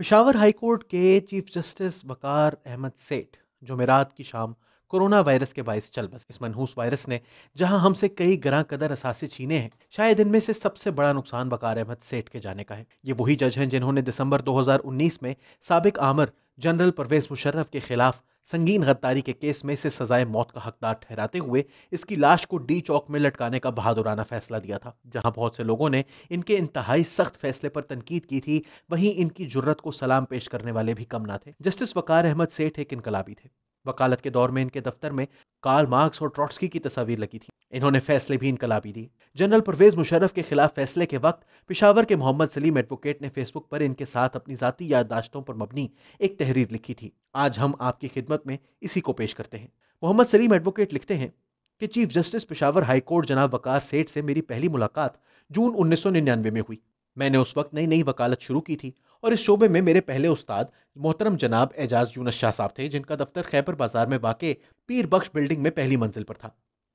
Peshawar high court के chief justice Waqar Ahmad सेठ मेरात की शाम कोरोना वायरस के बायस चल बस इस मनहूस वायरस ने जहां हमसे कई ग्रां कदर असासे छीने हैं शायद इनमें से सबसे बड़ा नुकसान बकार अहमद सेठ के जाने का है ये वही जज हैं जिन्होंने दिसंबर 2019 में सबक आमर जनरल परवेज मुशर्रफ के खिलाफ संगीन गद्दारी के केस में इसे सजाए मौत का हकदार ठहराते हुए इसकी लाश को डी चौक में लटकाने का बहादुराना फैसला दिया था जहां बहुत से लोगों ने इनके इंतहाई सख्त फैसले पर तनकीद की थी वहीं इनकी जुर्रत को सलाम पेश करने वाले भी कम ना थे जस्टिस वकार अहमद सेठ एक इनकलाबी थे वकालत के दौर में इनके दफ्तर में कार्ल मार्क्स और ट्रॉट्सकी की तस्वीर लगी थी इन्होंने फैसले भी इनकलाबी दिए जनरल परवेज मुशरफ के खिलाफ फैसले के वक्त पिशावर के मोहम्मद सलीम एडवोकेट ने फेसबुक पर इनके साथ अपनी जाती याददाश्तों पर मबनी एक तहरीर लिखी थी आज हम आपकी खिदमत में इसी को पेश करते हैं मोहम्मद सलीम एडवोकेट लिखते हैं कि चीफ जस्टिस पिशावर हाईकोर्ट जनाब वकार सेठ से मेरी पहली मुलाकात जून उन्नीस में हुई मैंने उस वक्त नई नई वकालत शुरू की थी और इस शोबे में मेरे पहले उस्ताद मोहतरम जनाब एजाज यूनस शाह साहब थे जिनका दफ्तर खैबर बाजार में वाक़ पीर बख्श बिल्डिंग में पहली मंजिल पर था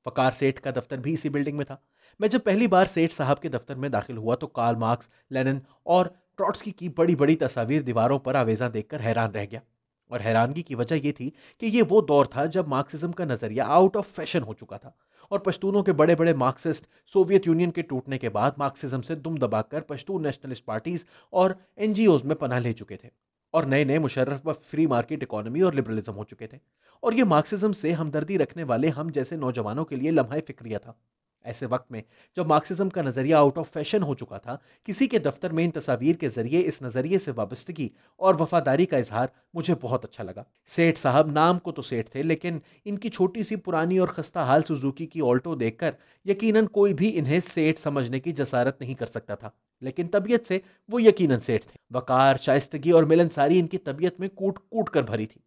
वकार सेठ का दफ्तर भी इसी बिल्डिंग में था मैं जब पहली बार सेठ साहब के दफ्तर में दाखिल हुआ तो कार्ल मार्क्स लेनन और ट्रॉट्सकी की बड़ी बड़ी तस्वीर दीवारों पर आवेजा देखकर हैरान रह गया और हैरानगी की वजह यह थी कि ये वो दौर था जब मार्क्सिज्म का नज़रिया आउट ऑफ फैशन हो चुका था और पश्तूनों के बड़े बड़े मार्क्सिस्ट सोवियत यूनियन के टूटने के बाद मार्क्सिज्म से दुम दबाकर पश्तून नेशनलिस्ट पार्टीज और एन में पनाह ले चुके थे और नए नए मुशर्रफ व फ्री मार्केट इकोनॉमी और लिबरलिज्म हो चुके थे और ये मार्क्सिज्म से हमदर्दी रखने वाले हम जैसे नौजवानों के लिए लम्हा फिक्रिया था ऐसे वक्त में जब मार्क्सिज्म का नज़रिया आउट ऑफ फैशन हो चुका था किसी के दफ्तर में इन तस्वीर के जरिए इस नज़रिए से वाबस्तगी और वफादारी का इजहार मुझे बहुत अच्छा लगा सेठ साहब नाम को तो सेठ थे लेकिन इनकी छोटी सी पुरानी और खस्ता हाल सुजुकी की ऑल्टो देखकर यकीनन कोई भी इन्हें सेठ समझने की जसारत नहीं कर सकता था लेकिन तबीयत से वो यकीनन सेठ थे वकार शाइस्तगी और मिलनसारी इनकी तबीयत में कूट कूट कर भरी थी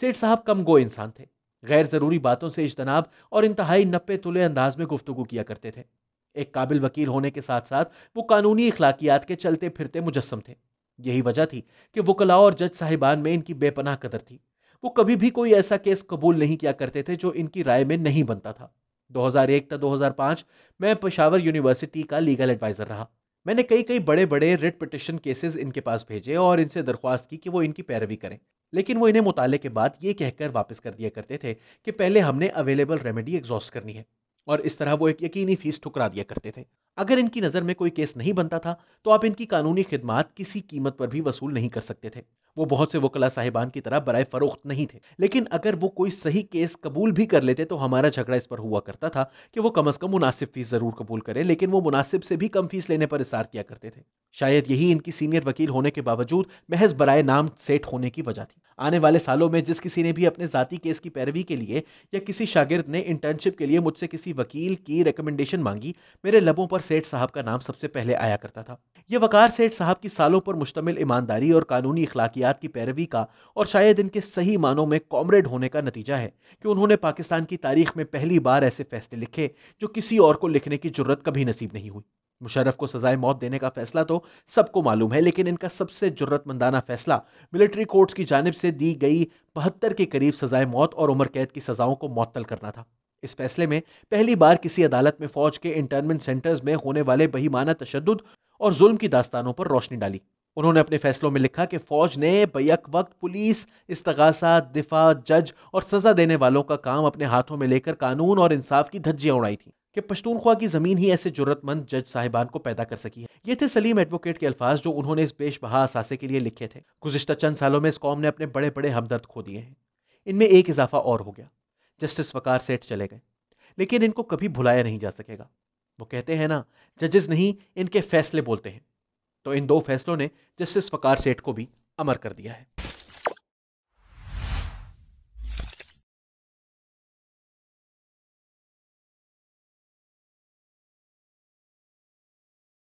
सेठ साहब कम गो इंसान थे गैर ज़रूरी बातों से इजतनाब और इंतहाई नपे तुले अंदाज में गुफ्तु किया करते थे एक काबिल वकील होने के साथ साथ वो कानूनी इखलाकियात के चलते फिरते मुजस्म थे यही वजह थी कि वकला और जज साहिबान में इनकी बेपनाह कदर थी वो कभी भी कोई ऐसा केस कबूल नहीं किया करते थे जो इनकी राय में नहीं बनता था 2001 तक 2005 मैं पेशावर यूनिवर्सिटी का लीगल एडवाइज़र रहा मैंने कई कई बड़े बड़े रिट पिटिशन केसेस इनके पास भेजे और इनसे दरख्वास्त की कि वो इनकी पैरवी करें लेकिन वो इन्हें मुताले के बाद ये कहकर वापस कर दिया करते थे कि पहले हमने अवेलेबल रेमेडी एग्जॉस्ट करनी है और इस तरह वो एक यकीनी फीस ठुकरा दिया करते थे अगर इनकी नज़र में कोई केस नहीं बनता था तो आप इनकी कानूनी खिदमात किसी कीमत पर भी वसूल नहीं कर सकते थे वो बहुत से वकला साहिबान की तरह बरए फ़रोख्त नहीं थे लेकिन अगर वो कोई सही केस कबूल भी कर लेते तो हमारा झगड़ा इस पर हुआ करता था कि वो कम अज़ कम मुनासिब फ़ीस ज़रूर कबूल करें लेकिन वो मुनासिब से भी कम फ़ीस लेने पर इसार किया करते थे शायद यही इनकी सीनियर वकील होने के बावजूद महज बरए नाम सेठ होने की वजह थी आने वाले सालों में जिस किसी ने भी अपने जाति केस की पैरवी के लिए या किसी शागिर्द ने इंटर्नशिप के लिए मुझसे किसी वकील की रिकमेंडेशन मांगी मेरे लबों पर सेठ साहब का नाम सबसे पहले आया करता था ये वकार सेठ साहब की सालों पर मुश्तमिल ईमानदारी और कानूनी अखलाकियात की पैरवी का और शायद इनके सही मानों में कॉमरेड होने का नतीजा है कि उन्होंने पाकिस्तान की तारीख में पहली बार ऐसे फैसले लिखे जो किसी और को लिखने की जरूरत कभी नसीब नहीं हुई मुशरफ को सजाए मौत देने का फैसला तो सबको मालूम है लेकिन इनका सबसे जरूरतमंदाना फैसला मिलिट्री कोर्ट्स की जानब से दी गई बहत्तर के करीब सजाए मौत और उम्र कैद की सजाओं को मअतल करना था इस फैसले में पहली बार किसी अदालत में फौज के इंटर्नमेंट सेंटर्स में होने वाले बहीमाना तशद और जुल्म की दास्तानों पर रोशनी डाली उन्होंने अपने फैसलों में लिखा कि फौज ने बैक वक्त पुलिस इस्तगासा दिफा जज और सजा देने वालों का काम अपने हाथों में लेकर कानून और इंसाफ की धज्जियां उड़ाई थी कि पश्तूनख्वा की जमीन ही ऐसे जरूरतमंद जज साहिबान को पैदा कर सकी है ये थे सलीम एडवोकेट के अल्फाज जो उन्होंने इस पेश बहा असासे के लिए लिखे थे गुजशत चंद सालों में इस कौम ने अपने बड़े बड़े हमदर्द खो दिए हैं इनमें एक इजाफा और हो गया जस्टिस वकार सेठ चले गए लेकिन इनको कभी भुलाया नहीं जा सकेगा वो कहते हैं ना जजेस नहीं इनके फैसले बोलते हैं तो इन दो फैसलों ने जस्टिस वकार सेठ को भी अमर कर दिया है